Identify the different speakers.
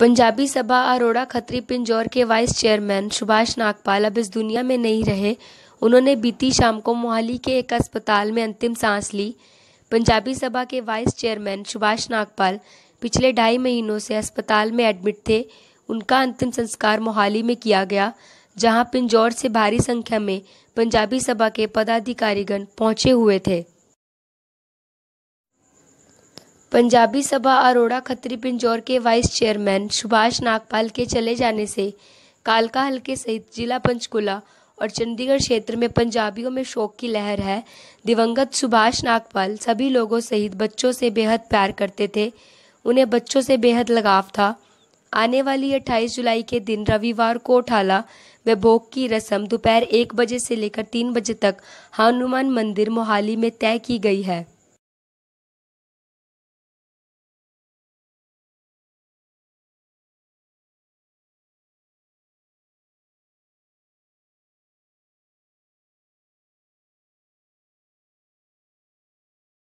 Speaker 1: पंजाबी सभा अरोड़ा खत्री पिंजौर के vice chairman Subhash Nagpal अब इस दुनिया में नहीं रहे उन्होंने बीती शाम को मोहाली के एक अस्पताल में अंतिम सांस ली पंजाबी सभा के वाइस चेयरमैन सुभाष नागपाल पिछले ढाई महीनों से अस्पताल में एडमिट थे उनका अंतिम संस्कार मोहाली में किया गया जहां पिंजौर से भारी संख्या में पंजाबी सभा के पदाधिकारीगण पहुंचे हुए थे पंजाबी सभा अरोड़ा खत्री पिंजौर के वाइस चेयरमैन सुभाष नागपाल के चले जाने से कालका हल्के सहित जिला पंचकुला और चंडीगढ़ क्षेत्र में पंजाबियों में शोक की लहर है दिवंगत सुभाष नागपाल सभी लोगों सहित बच्चों से बेहद प्यार करते थे उन्हें बच्चों से बेहद लगाव था आने वाली 28 जुलाई के दिन रविवार को उठाला व भोग की रस्म दोपहर एक बजे से लेकर तीन बजे तक हनुमान मंदिर मोहाली में तय की गई है